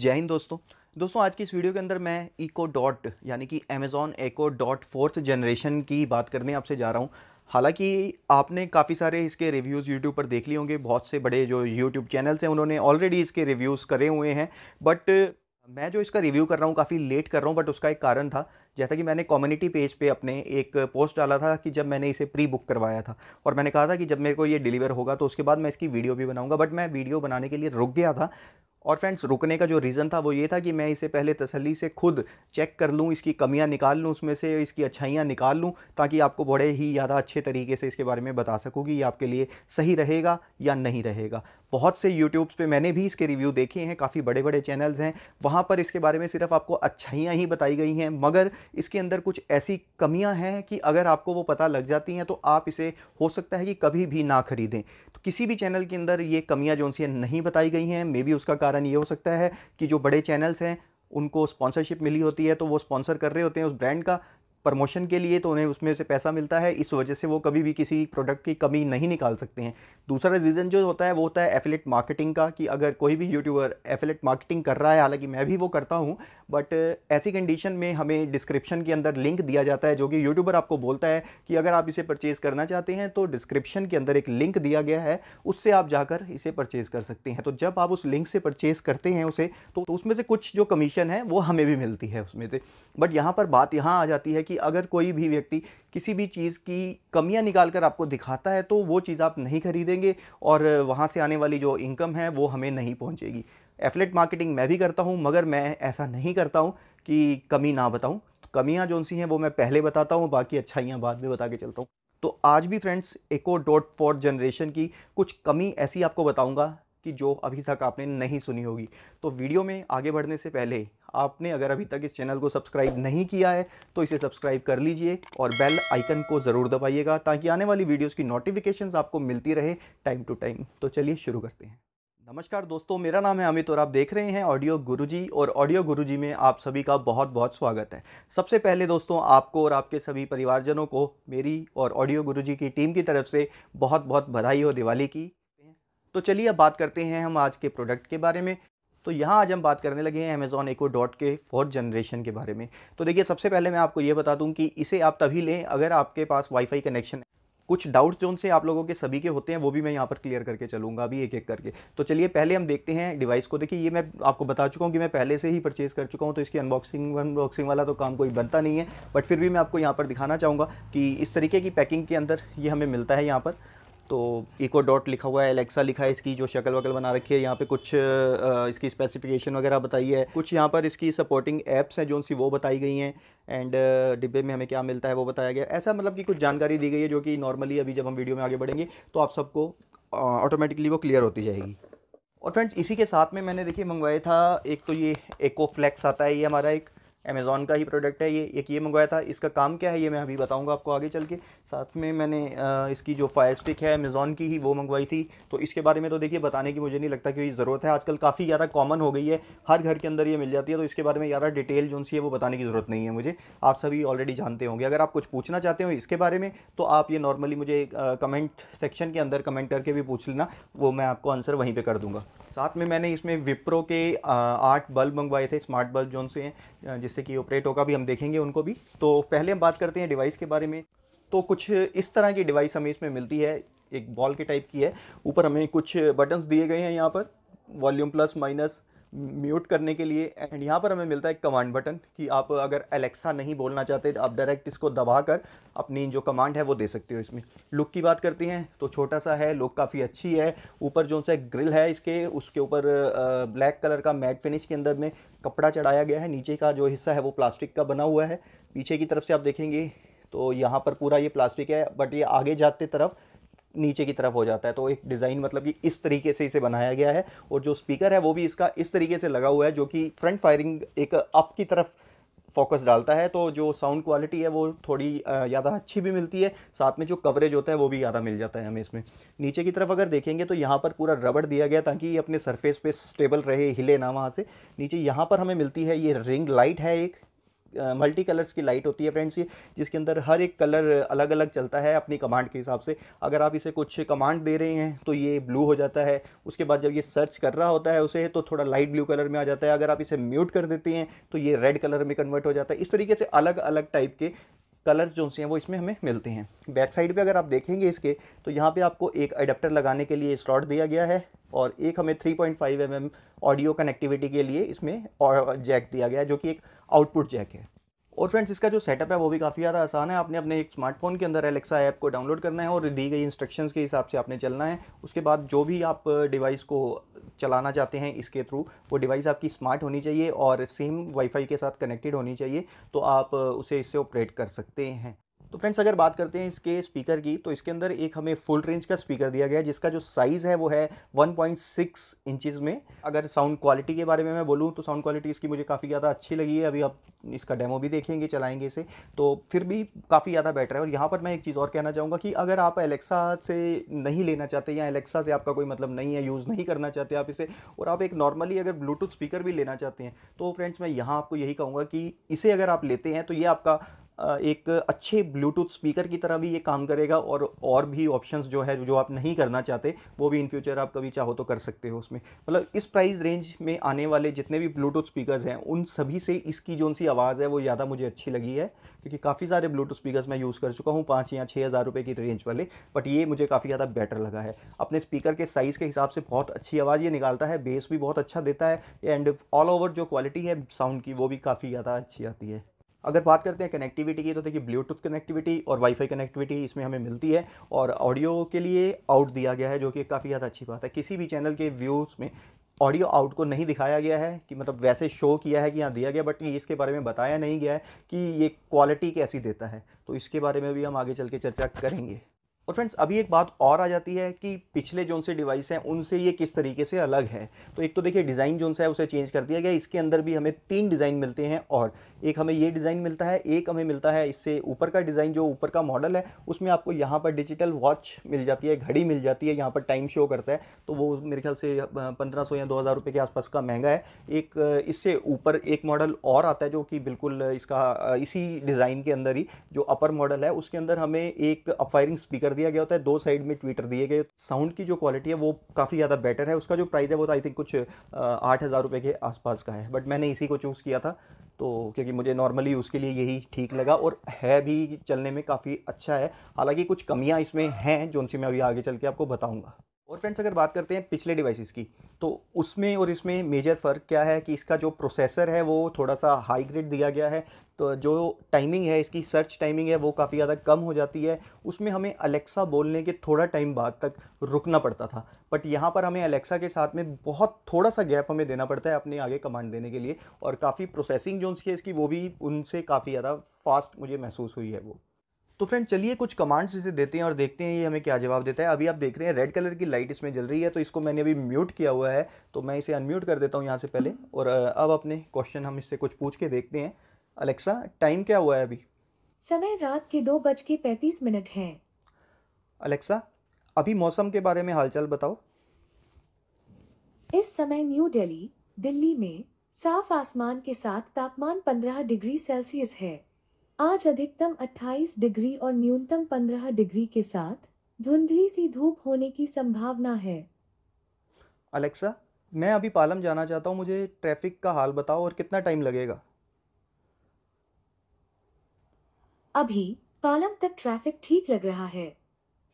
जय हिंद दोस्तों दोस्तों आज की इस वीडियो के अंदर मैं इको डॉट यानी कि Amazon Echo Dot fourth generation की बात करने आपसे जा रहा हूँ हालांकि आपने काफ़ी सारे इसके रिव्यूज़ यूट्यूब पर देख लिए होंगे बहुत से बड़े जो यूट्यूब चैनल्स हैं उन्होंने ऑलरेडी इसके रिव्यूज़ करे हुए हैं बट मैं जो इसका रिव्यू कर रहा हूँ काफ़ी लेट कर रहा हूँ बट उसका एक कारण था जैसा कि मैंने कम्युनिटी पेज पे अपने एक पोस्ट डाला था कि जब मैंने इसे प्री बुक करवाया था और मैंने कहा था कि जब मेरे को ये डिलीवर होगा तो उसके बाद मैं इसकी वीडियो भी बनाऊंगा बट मैं वीडियो बनाने के लिए रुक गया था और फ्रेंड्स रुकने का जो रीज़न था वो ये था कि मैं इसे पहले तसली से खुद चेक कर लूँ इसकी कमियाँ निकाल लूँ उसमें से इसकी अच्छाइयाँ निकाल लूँ ताकि आपको बड़े ही ज़्यादा अच्छे तरीके से इसके बारे में बता सकूँ कि ये आपके लिए सही रहेगा या नहीं रहेगा बहुत से यूट्यूब्स पे मैंने भी इसके रिव्यू देखे हैं काफ़ी बड़े बड़े चैनल्स हैं वहाँ पर इसके बारे में सिर्फ आपको अच्छाइयाँ ही बताई गई हैं मगर इसके अंदर कुछ ऐसी कमियाँ हैं कि अगर आपको वो पता लग जाती हैं तो आप इसे हो सकता है कि कभी भी ना खरीदें तो किसी भी चैनल के अंदर ये कमियाँ जो उनसे नहीं बताई गई हैं मे बी उसका कारण ये हो सकता है कि जो बड़े चैनल्स हैं उनको स्पॉन्सरशिप मिली होती है तो वो स्पॉन्सर कर रहे होते हैं उस ब्रांड का प्रमोशन के लिए तो उन्हें उसमें से पैसा मिलता है इस वजह से वो कभी भी किसी प्रोडक्ट की कमी नहीं निकाल सकते हैं दूसरा रीज़न जो होता है वो होता है एफिलेट मार्केटिंग का कि अगर कोई भी यूट्यूबर एफिलेट मार्केटिंग कर रहा है हालांकि मैं भी वो करता हूँ बट ऐसी कंडीशन में हमें डिस्क्रिप्शन के अंदर लिंक दिया जाता है जो कि यूट्यूबर आपको बोलता है कि अगर आप इसे परचेज़ करना चाहते हैं तो डिस्क्रिप्शन के अंदर एक लिंक दिया गया है उससे आप जाकर इसे परचेज़ कर सकते हैं तो जब आप उस लिंक से परचेज़ करते हैं उसे तो, तो उसमें से कुछ जो कमीशन है वो हमें भी मिलती है उसमें से बट यहाँ पर बात यहाँ आ जाती है कि अगर कोई भी व्यक्ति किसी भी चीज़ की कमियां निकाल कर आपको दिखाता है तो वो चीज़ आप नहीं खरीदेंगे और वहाँ से आने वाली जो इनकम है वो हमें नहीं पहुँचेगी एफलेट मार्केटिंग मैं भी करता हूँ मगर मैं ऐसा नहीं करता हूँ कि कमी ना बताऊँ तो कमियाँ जो सी हैं वो मैं पहले बताता हूँ बाकी अच्छाइयाँ बाद में बता के चलता हूँ तो आज भी friends Echo Dot four generation की कुछ कमी ऐसी आपको बताऊंगा कि जो अभी तक आपने नहीं सुनी होगी तो वीडियो में आगे बढ़ने से पहले आपने अगर अभी तक इस चैनल को सब्सक्राइब नहीं किया है तो इसे सब्सक्राइब कर लीजिए और बेल आइकन को ज़रूर दबाइएगा ताकि आने वाली वीडियोस की नोटिफिकेशंस आपको मिलती रहे टाइम टू टाइम तो चलिए शुरू करते हैं नमस्कार दोस्तों मेरा नाम है अमित और आप देख रहे हैं ऑडियो गुरुजी और ऑडियो गुरुजी में आप सभी का बहुत बहुत स्वागत है सबसे पहले दोस्तों आपको और आपके सभी परिवारजनों को मेरी और ऑडियो गुरुजी की टीम की तरफ से बहुत बहुत बधाई हो दिवाली की तो चलिए अब बात करते हैं हम आज के प्रोडक्ट के बारे में तो यहाँ आज हम बात करने लगे हैं अमेज़ॉन एको डॉट के फोर्थ जनरेशन के बारे में तो देखिए सबसे पहले मैं आपको ये बता दूँ कि इसे आप तभी लें अगर आपके पास वाईफाई कनेक्शन है कुछ डाउट्स जो उनसे आप लोगों के सभी के होते हैं वो भी मैं यहाँ पर क्लियर करके चलूँगा अभी एक एक करके तो चलिए पहले हम देखते हैं डिवाइस को देखिए ये मैं आपको बता चुका हूँ कि मैं पहले से ही परचेज़ कर चुका हूँ तो इसकी अनबॉक्सिंग अनबॉक्सिंग वाला तो काम कोई बनता नहीं है बट फिर भी मैं आपको यहाँ पर दिखाना चाहूँगा कि इस तरीके की पैकिंग के अंदर ये हमें मिलता है यहाँ पर तो इको डॉट लिखा हुआ है एलेक्सा लिखा है इसकी जो शक्ल वकल बना रखी है यहाँ पे कुछ इसकी स्पेसिफिकेशन वगैरह बताई है कुछ यहाँ पर इसकी सपोर्टिंग एप्स हैं जो उनसी वो बताई गई हैं एंड डिब्बे में हमें क्या मिलता है वो बताया गया ऐसा मतलब कि कुछ जानकारी दी गई है जो कि नॉर्मली अभी जब हम वीडियो में आगे बढ़ेंगे तो आप सबको ऑटोमेटिकली वो क्लियर होती जाएगी और फ्रेंड्स इसी के साथ में मैंने देखिए मंगवाया था एक तो ये एकोफ्लैक्स आता है ये हमारा एक अमेज़ोन का ही प्रोडक्ट है ये एक ये मंगवाया था इसका काम क्या है ये मैं अभी बताऊँगा आपको आगे चल के साथ में मैंने इसकी जो फायर स्टिक है अमेज़ोन की ही वो मंगवाई थी तो इसके बारे में तो देखिए बताने की मुझे नहीं लगता कि ज़रूरत है आजकल काफ़ी ज़्यादा कॉमन हो गई है हर घर के अंदर ये मिल जाती है तो इसके बारे में ज़्यादा डिटेल जो है वो बताने की ज़रूरत नहीं है मुझे आप सभी ऑलरेडी जानते होंगे अगर आप कुछ पूछना चाहते हो इसके बारे में तो आप ये नॉर्मली मुझे कमेंट सेक्शन के अंदर कमेंट करके भी पूछ लेना वो मैं आपको आंसर वहीं पर कर दूँगा साथ में मैंने इसमें विप्रो के आठ बल्ब मंगवाए थे स्मार्ट बल्ब जोन से हैं जिससे कि ऑपरेट होगा भी हम देखेंगे उनको भी तो पहले हम बात करते हैं डिवाइस के बारे में तो कुछ इस तरह की डिवाइस हमें इसमें मिलती है एक बॉल के टाइप की है ऊपर हमें कुछ बटन्स दिए गए हैं यहाँ पर वॉल्यूम प्लस माइनस म्यूट करने के लिए एंड यहाँ पर हमें मिलता है एक कमांड बटन कि आप अगर एलेक्सा नहीं बोलना चाहते तो आप डायरेक्ट इसको दबा कर अपनी जो कमांड है वो दे सकते हो इसमें लुक की बात करते हैं तो छोटा सा है लुक काफ़ी अच्छी है ऊपर जो सा ग्रिल है इसके उसके ऊपर ब्लैक कलर का मैट फिनिश के अंदर में कपड़ा चढ़ाया गया है नीचे का जो हिस्सा है वो प्लास्टिक का बना हुआ है पीछे की तरफ से आप देखेंगे तो यहाँ पर पूरा ये प्लास्टिक है बट ये आगे जाते तरफ नीचे की तरफ हो जाता है तो एक डिज़ाइन मतलब कि इस तरीके से इसे बनाया गया है और जो स्पीकर है वो भी इसका इस तरीके से लगा हुआ है जो कि फ्रंट फायरिंग एक अप की तरफ फोकस डालता है तो जो साउंड क्वालिटी है वो थोड़ी ज़्यादा अच्छी भी मिलती है साथ में जो कवरेज होता है वो भी ज़्यादा मिल जाता है हमें इसमें नीचे की तरफ अगर देखेंगे तो यहाँ पर पूरा रबड़ दिया गया ताकि ये अपने सरफेस पे स्टेबल रहे हिले ना वहाँ से नीचे यहाँ पर हमें मिलती है ये रिंग लाइट है एक मल्टी कलर्स की लाइट होती है फ्रेंड्स ये जिसके अंदर हर एक कलर अलग अलग चलता है अपनी कमांड के हिसाब से अगर आप इसे कुछ कमांड दे रहे हैं तो ये ब्लू हो जाता है उसके बाद जब ये सर्च कर रहा होता है उसे तो थोड़ा लाइट ब्लू कलर में आ जाता है अगर आप इसे म्यूट कर देते हैं तो ये रेड कलर में कन्वर्ट हो जाता है इस तरीके से अलग अलग टाइप के कलर्स जो से हैं वो इसमें हमें मिलते हैं बैक साइड पे अगर आप देखेंगे इसके तो यहाँ पे आपको एक अडेप्टर लगाने के लिए स्लॉट दिया गया है और एक हमें 3.5 पॉइंट mm ऑडियो कनेक्टिविटी के लिए इसमें जैक दिया गया है जो कि एक आउटपुट जैक है और फ्रेंड्स इसका जो सेटअप है वो भी काफ़ी ज़्यादा आसान है आपने अपने एक स्मार्टफोन के अंदर एलेक्सा ऐप को डाउनलोड करना है और दी गई इंस्ट्रक्शंस के हिसाब से आपने चलना है उसके बाद जो भी आप डिवाइस को चलाना चाहते हैं इसके थ्रू वो डिवाइस आपकी स्मार्ट होनी चाहिए और सेम वाईफाई के साथ कनेक्टेड होनी चाहिए तो आप उसे इससे ऑपरेट कर सकते हैं तो फ्रेंड्स अगर बात करते हैं इसके स्पीकर की तो इसके अंदर एक हमें फुल रेंज का स्पीकर दिया गया है जिसका जो साइज़ है वो है 1.6 इंचज़ में अगर साउंड क्वालिटी के बारे में मैं बोलूँ तो साउंड क्वालिटी इसकी मुझे काफ़ी ज़्यादा अच्छी लगी है अभी आप इसका डेमो भी देखेंगे चलाएंगे इसे तो फिर भी काफ़ी ज़्यादा बेटर है और यहाँ पर मैं एक चीज़ और कहना चाहूँगा कि अगर आप एलेक्सा से नहीं लेना चाहते या एलेक्सा से आपका कोई मतलब नहीं है यूज़ नहीं करना चाहते आप इसे और आप एक नॉर्मली अगर ब्लूटूथ स्पीकर भी लेना चाहते हैं तो फ्रेंड्स मैं यहाँ आपको यही कहूँगा कि इसे अगर आप लेते हैं तो ये आपका एक अच्छे ब्लूटूथ स्पीकर की तरह भी ये काम करेगा और और भी ऑप्शंस जो है जो आप नहीं करना चाहते वो भी इन फ्यूचर आप कभी चाहो तो कर सकते हो उसमें मतलब इस प्राइस रेंज में आने वाले जितने भी ब्लूटूथ स्पीकर्स हैं उन सभी से इसकी जो सी आवाज़ है वो ज़्यादा मुझे अच्छी लगी है क्योंकि काफ़ी सारे ब्लूटूथ स्पीकर्स मैं यूज़ कर चुका हूँ पाँच या छः हज़ार रुपये की रेंज वाले बट ये मुझे काफ़ी ज़्यादा बेटर लगा है अपने स्पीकर के साइज़ के हिसाब से बहुत अच्छी आवाज़ ये निकालता है बेस भी बहुत अच्छा देता है एंड ऑल ओवर जो क्वालिटी है साउंड की वो भी काफ़ी ज़्यादा अच्छी आती है अगर बात करते हैं कनेक्टिविटी की तो देखिए ब्लूटूथ कनेक्टिविटी और वाईफाई कनेक्टिविटी इसमें हमें मिलती है और ऑडियो के लिए आउट दिया गया है जो कि काफ़ी ज़्यादा अच्छी बात है किसी भी चैनल के व्यूज़ में ऑडियो आउट को नहीं दिखाया गया है कि मतलब वैसे शो किया है कि यहाँ दिया गया बट इसके बारे में बताया नहीं गया है कि ये क्वालिटी कैसी देता है तो इसके बारे में भी हम आगे चल के चर्चा करेंगे और फ्रेंड्स अभी एक बात और आ जाती है कि पिछले जोन से डिवाइस हैं उनसे ये किस तरीके से अलग है तो एक तो देखिए डिज़ाइन जोन सा है उसे चेंज कर दिया गया इसके अंदर भी हमें तीन डिज़ाइन मिलते हैं और एक हमें ये डिज़ाइन मिलता है एक हमें मिलता है इससे ऊपर का डिज़ाइन जो ऊपर का मॉडल है उसमें आपको यहाँ पर डिजिटल वॉच मिल जाती है घड़ी मिल जाती है यहाँ पर टाइम शो करता है तो वो मेरे ख्याल से पंद्रह या दो हज़ार के आसपास का महंगा है एक इससे ऊपर एक मॉडल और आता है जो कि बिल्कुल इसका इसी डिज़ाइन के अंदर ही जो अपर मॉडल है उसके अंदर हमें एक अपायरिंग स्पीकर दिया गया होता है दो साइड में ट्वीटर दिए गए साउंड की जो क्वालिटी है वो काफ़ी ज़्यादा बेटर है उसका जो प्राइस है वो तो आई थिंक कुछ आठ हज़ार रुपये के आसपास का है बट मैंने इसी को चूज़ किया था तो क्योंकि मुझे नॉर्मली उसके लिए यही ठीक लगा और है भी चलने में काफ़ी अच्छा है हालांकि कुछ कमियां इसमें हैं जो उनसे मैं अभी आगे चल के आपको बताऊंगा और फ्रेंड्स अगर बात करते हैं पिछले डिवाइसेस की तो उसमें और इसमें मेजर फ़र्क क्या है कि इसका जो प्रोसेसर है वो थोड़ा सा हाई ग्रेड दिया गया है तो जो टाइमिंग है इसकी सर्च टाइमिंग है वो काफ़ी ज़्यादा कम हो जाती है उसमें हमें अलेक्सा बोलने के थोड़ा टाइम बाद तक रुकना पड़ता था बट यहाँ पर हमें अलेक्सा के साथ में बहुत थोड़ा सा गैप हमें देना पड़ता है अपने आगे कमांड देने के लिए और काफ़ी प्रोसेसिंग जो उसकी है इसकी वो भी उनसे काफ़ी ज़्यादा फास्ट मुझे महसूस हुई है वो तो फ्रेंड चलिए कुछ कमांड्स इसे देते हैं और देखते हैं ये हमें क्या जवाब देता है अभी आप देख रहे हैं रेड कलर की लाइट इसमें जल रही है तो इसको मैंने अभी म्यूट किया हुआ है तो मैं इसे अनम्यूट कर देता हूँ यहाँ से पहले और अब अपने क्वेश्चन हम इससे कुछ पूछ के देखते हैं अलेक्सा टाइम क्या हुआ है अभी समय रात के दो बज के पैंतीस मिनट है अलेक्सा अभी मौसम के बारे में हालचाल बताओ इस समय न्यू दिल्ली दिल्ली में साफ आसमान के साथ तापमान पंद्रह डिग्री सेल्सियस है आज अधिकतम 28 डिग्री और न्यूनतम 15 डिग्री के साथ धुंधली सी धूप होने की संभावना है अलेक्सा मैं अभी पालम जाना चाहता हूँ मुझे ट्रैफिक का हाल बताओ और कितना टाइम लगेगा अभी पालम तक ट्रैफिक ठीक लग रहा है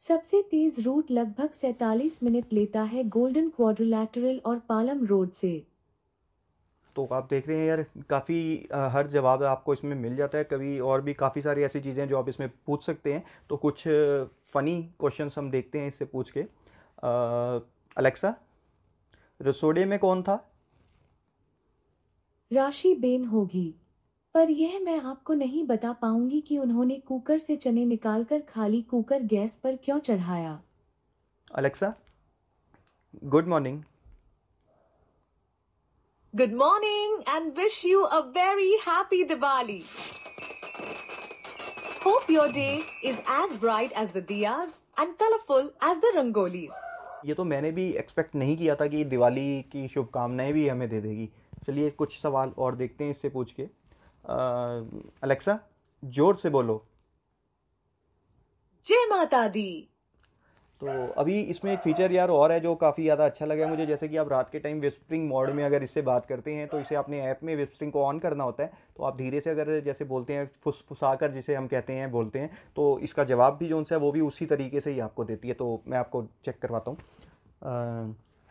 सबसे तेज रूट लगभग 47 मिनट लेता है गोल्डन क्वाड्रिलैटरल और पालम रोड से तो आप देख रहे हैं यार काफ़ी हर जवाब आपको इसमें मिल जाता है कभी और भी काफ़ी सारी ऐसी चीज़ें जो आप इसमें पूछ सकते हैं तो कुछ फ़नी क्वेश्चन हम देखते हैं इससे पूछ के अलेक्सा रसोड़े में कौन था राशि बेन होगी पर यह मैं आपको नहीं बता पाऊंगी कि उन्होंने कुकर से चने निकालकर खाली कुकर गैस पर क्यों चढ़ाया Alexa good morning Good morning and wish you a very happy Diwali. Hope your day is as bright as the diyas and colorful as the rangolis. ये तो मैंने भी एक्सपेक्ट नहीं किया था कि दिवाली की शुभकामनाएं भी हमें दे देगी चलिए कुछ सवाल और देखते हैं इससे पूछ के अलेक्सा जोर से बोलो जय माता दी तो अभी इसमें एक फीचर यार और है जो काफ़ी ज़्यादा अच्छा लगा मुझे जैसे कि आप रात के टाइम विस्परिंग मोड में अगर इससे बात करते हैं तो इसे अपने ऐप में विस्परिंग को ऑन करना होता है तो आप धीरे से अगर जैसे बोलते हैं फुसा कर जिसे हम कहते हैं बोलते हैं तो इसका जवाब भी जो है वो भी उसी तरीके से ही आपको देती है तो मैं आपको चेक करवाता हूँ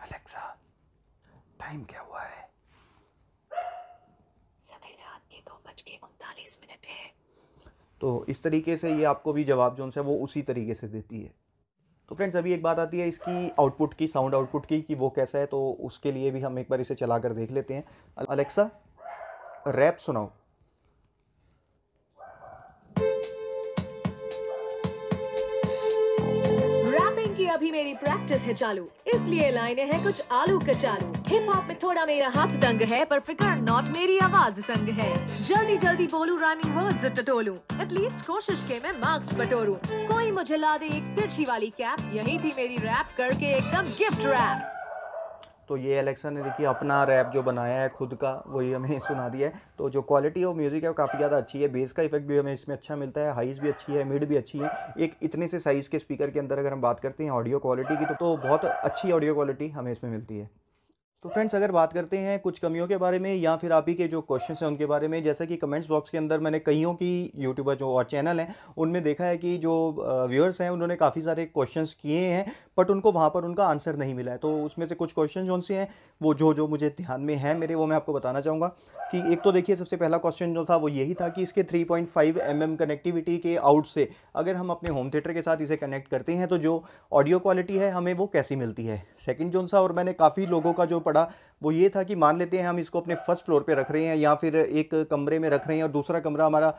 अलेक्सा टाइम क्या हुआ है समय रात के दो बज के उनतालीस मिनट है तो इस तरीके से ये आपको भी जवाब जो है वो उसी तरीके से देती है तो फ्रेंड्स अभी एक बात आती है इसकी आउटपुट की साउंड आउटपुट की कि वो कैसा है तो उसके लिए भी हम एक बार इसे चला कर देख लेते हैं अलेक्सा रैप सुनाओ अभी मेरी प्रैक्टिस है चालू इसलिए लाइनें हैं कुछ आलू कचालू हिप हॉप में थोड़ा मेरा हाथ दंग है पर फिकर नॉट मेरी आवाज संग है जल्दी जल्दी बोलू राइमिंग वर्ड्स टटोलू एटलीस्ट कोशिश के मैं मार्क्स बटोरू कोई मुझे ला दे एक तिरछी वाली कैप यही थी मेरी रैप करके एकदम गिफ्ट रैप तो ये एलेक्सा ने देखिए अपना रैप जो बनाया है खुद का वही हमें सुना दिया है तो जो क्वालिटी ऑफ म्यूज़िक है वो काफ़ी ज़्यादा अच्छी है बेस का इफेक्ट भी हमें इसमें अच्छा मिलता है हाइज भी अच्छी है मिड भी अच्छी है एक इतने से साइज़ के स्पीकर के अंदर अगर हम बात करते हैं ऑडियो क्वालिटी की तो, तो बहुत अच्छी ऑडियो क्वालिटी हमें इसमें मिलती है तो फ्रेंड्स अगर बात करते हैं कुछ कमियों के बारे में या फिर आप ही के जो क्वेश्चन हैं उनके बारे में जैसा कि कमेंट्स बॉक्स के अंदर मैंने कईयों की यूट्यूबर जो और चैनल हैं उनमें देखा है कि जो व्यूअर्स हैं उन्होंने काफ़ी सारे क्वेश्चंस किए हैं बट उनको वहाँ पर उनका आंसर नहीं मिला है तो उसमें से कुछ क्वेश्चन जो से हैं वो जो जो मुझे ध्यान में है मेरे वो मैं आपको बताना चाहूँगा कि एक तो देखिए सबसे पहला क्वेश्चन जो था वो यही था कि इसके थ्री पॉइंट कनेक्टिविटी के आउट से अगर हम अपने होम थिएटर के साथ इसे कनेक्ट करते हैं तो जो ऑडियो क्वालिटी है हमें वो कैसी मिलती है सेकेंड जोन सा और मैंने काफ़ी लोगों का जो पड़ा वो ये था कि मान लेते हैं हम इसको अपने फर्स्ट फ्लोर पे रख रहे हैं या फिर एक कमरे में रख रहे हैं और दूसरा कमरा हमारा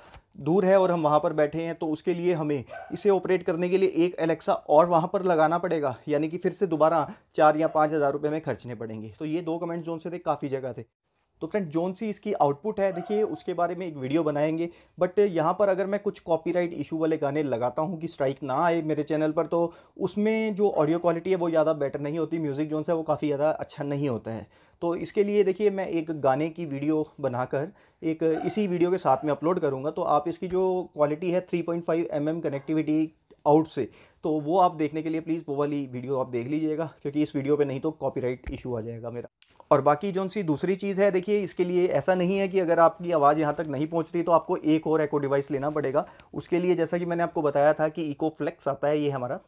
दूर है और हम वहाँ पर बैठे हैं तो उसके लिए हमें इसे ऑपरेट करने के लिए एक एलेक्सा और वहाँ पर लगाना पड़ेगा यानी कि फिर से दोबारा चार या पाँच हज़ार रुपये में खर्चने पड़ेंगे तो ये दो कमेंट जोन से थे काफ़ी जगह थे तो फ्रेंड जोन सी इसकी आउटपुट है देखिए उसके बारे में एक वीडियो बनाएंगे बट यहाँ पर अगर मैं कुछ कॉपीराइट इशू वाले गाने लगाता हूँ कि स्ट्राइक ना आए मेरे चैनल पर तो उसमें जो ऑडियो क्वालिटी है वो ज़्यादा बेटर नहीं होती म्यूज़िक जोन से वो काफ़ी ज़्यादा अच्छा नहीं होता है तो इसके लिए देखिए मैं एक गाने की वीडियो बनाकर एक इसी वीडियो के साथ में अपलोड करूँगा तो आप इसकी जो क्वालिटी है थ्री पॉइंट कनेक्टिविटी आउट से तो वो आप देखने के लिए प्लीज़ वो वाली वीडियो आप देख लीजिएगा क्योंकि इस वीडियो पे नहीं तो कॉपीराइट इशू आ जाएगा मेरा और बाकी जो सी दूसरी चीज़ है देखिए इसके लिए ऐसा नहीं है कि अगर आपकी आवाज़ यहाँ तक नहीं पहुँच रही तो आपको एक और एको डिवाइस लेना पड़ेगा उसके लिए जैसा कि मैंने आपको बताया था कि इको फ्लेक्स आता है ये हमारा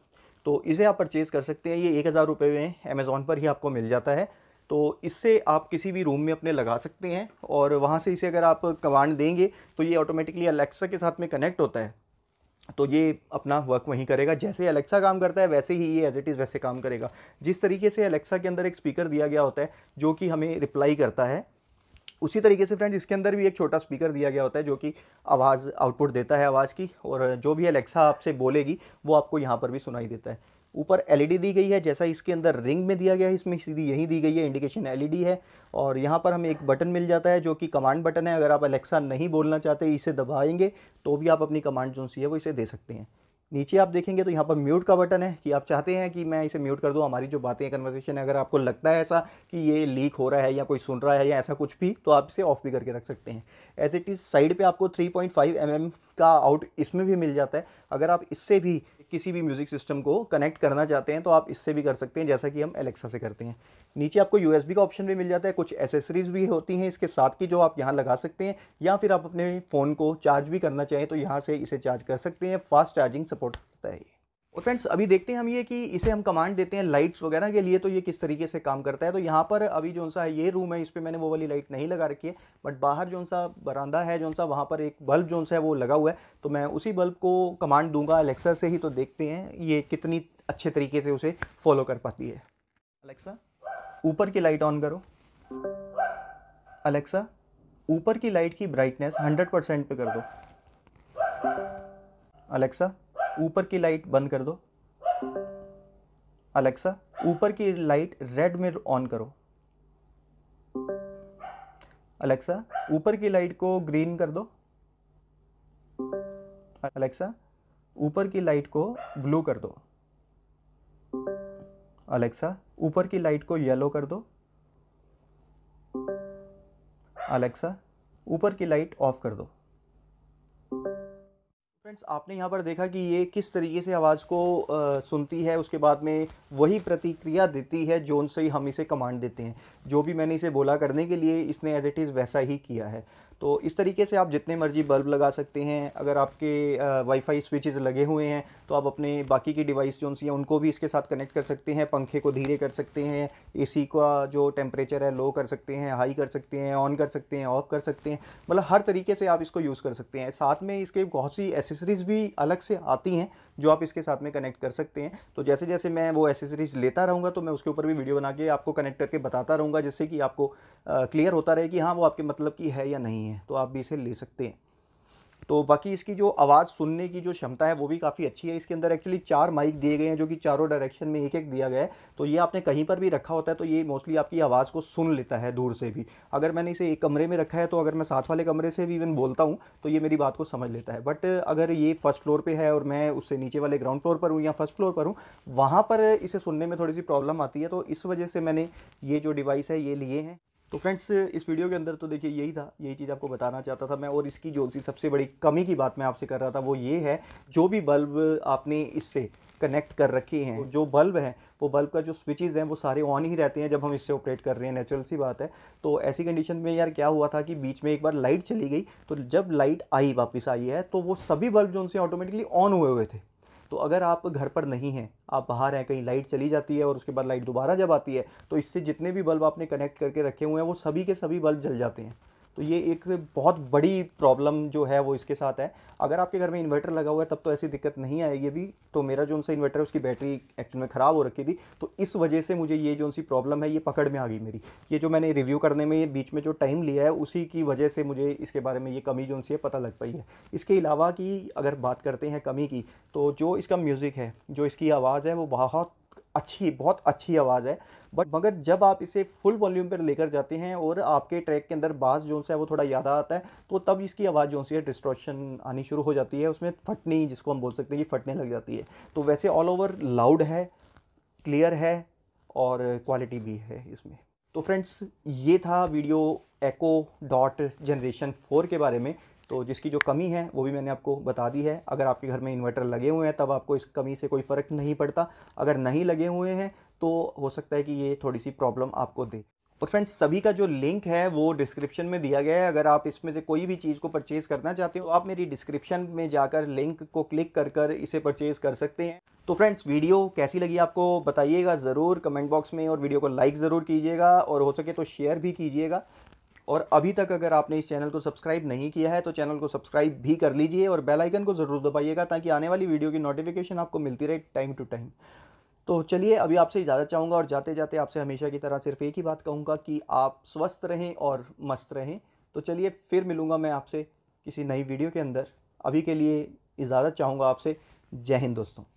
तो इसे आप परचेज़ कर सकते हैं ये एक हज़ार रुपये में अमेज़ोन पर ही आपको मिल जाता है तो इससे आप किसी भी रूम में अपने लगा सकते हैं और वहाँ से इसे अगर आप कमांड देंगे तो ये ऑटोमेटिकली अलेक्सा के साथ में कनेक्ट होता है तो ये अपना वर्क वहीं करेगा जैसे एलेक्सा काम करता है वैसे ही ये एज इट इज़ वैसे काम करेगा जिस तरीके से एलेक्सा के अंदर एक स्पीकर दिया गया होता है जो कि हमें रिप्लाई करता है उसी तरीके से फ्रेंड इसके अंदर भी एक छोटा स्पीकर दिया गया होता है जो कि आवाज़ आउटपुट देता है आवाज़ की और जो भी एलेक्सा आपसे बोलेगी वो आपको यहाँ पर भी सुनाई देता है ऊपर एलईडी e दी गई है जैसा इसके अंदर रिंग में दिया गया है इसमें सीधी यही दी गई है इंडिकेशन एलईडी e है और यहाँ पर हमें एक बटन मिल जाता है जो कि कमांड बटन है अगर आप अलेक्सा नहीं बोलना चाहते इसे दबाएंगे तो भी आप अपनी कमांड जो सी है वो इसे दे सकते हैं नीचे आप देखेंगे तो यहाँ पर म्यूट का बटन है कि आप चाहते हैं कि मैं इसे म्यूट कर दूँ हमारी जो बातें कन्वर्सेशन है अगर आपको लगता है ऐसा कि ये लीक हो रहा है या कोई सुन रहा है या ऐसा कुछ भी तो आप इसे ऑफ भी करके रख सकते हैं एज इट इज़ साइड पे आपको 3.5 पॉइंट mm का आउट इसमें भी मिल जाता है अगर आप इससे भी किसी भी म्यूज़िक सिस्टम को कनेक्ट करना चाहते हैं तो आप इससे भी कर सकते हैं जैसा कि हम एलेक्सा से करते हैं नीचे आपको यू का ऑप्शन भी मिल जाता है कुछ एसेसरीज़ भी होती हैं इसके साथ की जो आप यहाँ लगा सकते हैं या फिर आप अपने फ़ोन को चार्ज भी करना चाहें तो यहाँ से इसे चार्ज कर सकते हैं फास्ट चार्जिंग सपोर्ट करता है और फ्रेंड्स अभी देखते हैं हम ये कि इसे हम कमांड देते हैं लाइट्स वगैरह के लिए तो ये किस तरीके से काम करता है तो यहाँ पर अभी जो सा है ये रूम है इस पर मैंने वो वाली लाइट नहीं लगा रखी है बट बाहर जो सा बरांदा है जो सा वहाँ पर एक बल्ब जो सा है वो लगा हुआ है तो मैं उसी बल्ब को कमांड दूंगा अलेक्सा से ही तो देखते हैं ये कितनी अच्छे तरीके से उसे फॉलो कर पाती है अलेक्सा ऊपर की लाइट ऑन करो अलेक्सा ऊपर की लाइट की ब्राइटनेस हंड्रेड परसेंट कर दो अलेक्सा ऊपर की लाइट बंद कर दो अलेक्सा ऊपर की लाइट रेड में ऑन करो अलेक्सा ऊपर की लाइट को ग्रीन कर दो अलेक्सा ऊपर की लाइट को ब्लू कर दो अलेक्सा ऊपर की लाइट को येलो कर दो अलेक्सा ऊपर की लाइट ऑफ कर दो फ्रेंड्स आपने यहाँ पर देखा कि ये किस तरीके से आवाज़ को आ, सुनती है उसके बाद में वही प्रतिक्रिया देती है जोन से ही हम इसे कमांड देते हैं जो भी मैंने इसे बोला करने के लिए इसने एज इट इज़ वैसा ही किया है तो इस तरीके से आप जितने मर्जी बल्ब लगा सकते हैं अगर आपके वाईफाई स्विचेस लगे हुए हैं तो आप अपने बाकी की डिवाइस जो हैं उनको भी इसके साथ कनेक्ट कर सकते हैं पंखे को धीरे कर सकते हैं एसी का जो टेम्परेचर है लो कर सकते हैं हाई कर सकते हैं ऑन कर सकते हैं ऑफ़ कर सकते हैं मतलब हर तरीके से आप इसको यूज़ कर सकते हैं साथ में इसके बहुत सी एसेसरीज़ भी अलग से आती हैं जो आप इसके साथ में कनेक्ट कर सकते हैं तो जैसे जैसे मैं वो एसेसरीज लेता रहूँगा तो मैं उसके ऊपर भी वीडियो बना के आपको कनेक्ट करके बताता रहूँगा जिससे कि आपको क्लियर होता रहे कि हाँ वो आपके मतलब की है या नहीं है तो आप भी इसे ले सकते हैं तो बाकी इसकी जो आवाज़ सुनने की जो क्षमता है वो भी काफ़ी अच्छी है इसके अंदर एक्चुअली चार माइक दिए गए हैं जो कि चारों डायरेक्शन में एक एक दिया गया है तो ये आपने कहीं पर भी रखा होता है तो ये मोस्टली आपकी आवाज़ को सुन लेता है दूर से भी अगर मैंने इसे एक कमरे में रखा है तो अगर मैं साथ वाले कमरे से भी इवन बोलता हूँ तो ये मेरी बात को समझ लेता है बट अगर ये फर्स्ट फ्लोर पर है और मैं उससे नीचे वाले ग्राउंड फ्लोर पर हूँ या फर्स्ट फ्लोर पर हूँ वहाँ पर इसे सुनने में थोड़ी सी प्रॉब्लम आती है तो इस वजह से मैंने ये जो डिवाइस है ये लिए हैं तो फ्रेंड्स इस वीडियो के अंदर तो देखिए यही था यही चीज़ आपको बताना चाहता था मैं और इसकी जो सी सबसे बड़ी कमी की बात मैं आपसे कर रहा था वो ये है जो भी बल्ब आपने इससे कनेक्ट कर रखे हैं जो बल्ब हैं वो बल्ब का जो स्विचेज़ हैं वो सारे ऑन ही रहते हैं जब हम इससे ऑपरेट कर रहे हैं नेचुरल सी बात है तो ऐसी कंडीशन में यार क्या हुआ था कि बीच में एक बार लाइट चली गई तो जब लाइट आई वापस आई है तो वो सभी बल्ब जो उनसे ऑटोमेटिकली ऑन हुए हुए थे तो अगर आप घर पर नहीं हैं आप बाहर हैं कहीं लाइट चली जाती है और उसके बाद लाइट दोबारा जब आती है तो इससे जितने भी बल्ब आपने कनेक्ट करके रखे हुए हैं वो सभी के सभी बल्ब जल जाते हैं तो ये एक बहुत बड़ी प्रॉब्लम जो है वो इसके साथ है अगर आपके घर में इन्वर्टर लगा हुआ है तब तो ऐसी दिक्कत नहीं आएगी अभी तो मेरा जो सा इन्वर्टर है उसकी बैटरी एक्चुअल में ख़राब हो रखी थी तो इस वजह से मुझे ये जो सी प्रॉब्लम है ये पकड़ में आ गई मेरी ये जो मैंने रिव्यू करने में ये बीच में जो टाइम लिया है उसी की वजह से मुझे इसके बारे में ये कमी जो सी है पता लग पाई है इसके अलावा की अगर बात करते हैं कमी की तो जो इसका म्यूज़िक है जो इसकी आवाज़ है वो बहुत अच्छी बहुत अच्छी आवाज़ है बट मगर जब आप इसे फुल वॉल्यूम पर लेकर जाते हैं और आपके ट्रैक के अंदर बास जो है वो थोड़ा ज़्यादा आता है तो तब इसकी आवाज़ जो है डिस्ट्रॉशन आनी शुरू हो जाती है उसमें फटनी जिसको हम बोल सकते हैं कि फटने लग जाती है तो वैसे ऑल ओवर लाउड है क्लियर है और क्वालिटी भी है इसमें तो फ्रेंड्स ये था video Echo Dot generation four के बारे में तो जिसकी जो कमी है वो भी मैंने आपको बता दी है अगर आपके घर में इन्वर्टर लगे हुए हैं तब आपको इस कमी से कोई फ़र्क नहीं पड़ता अगर नहीं लगे हुए हैं तो हो सकता है कि ये थोड़ी सी प्रॉब्लम आपको दे और फ्रेंड्स सभी का जो लिंक है वो डिस्क्रिप्शन में दिया गया है अगर आप इसमें से कोई भी चीज़ को परचेज़ करना चाहते हो आप मेरी डिस्क्रिप्शन में जाकर लिंक को क्लिक कर कर इसे परचेज़ कर सकते हैं तो फ्रेंड्स वीडियो कैसी लगी आपको बताइएगा ज़रूर कमेंट बॉक्स में और वीडियो को लाइक ज़रूर कीजिएगा और हो सके तो शेयर भी कीजिएगा और अभी तक अगर आपने इस चैनल को सब्सक्राइब नहीं किया है तो चैनल को सब्सक्राइब भी कर लीजिए और बेल आइकन को ज़रूर दबाइएगा ताकि आने वाली वीडियो की नोटिफिकेशन आपको मिलती रहे टाइम टू टाइम तो चलिए अभी आपसे इजाज़त चाहूँगा और जाते जाते आपसे हमेशा की तरह सिर्फ एक ही बात कहूँगा कि आप स्वस्थ रहें और मस्त रहें तो चलिए फिर मिलूँगा मैं आपसे किसी नई वीडियो के अंदर अभी के लिए इजाज़त चाहूँगा आपसे जय हिंद दोस्तों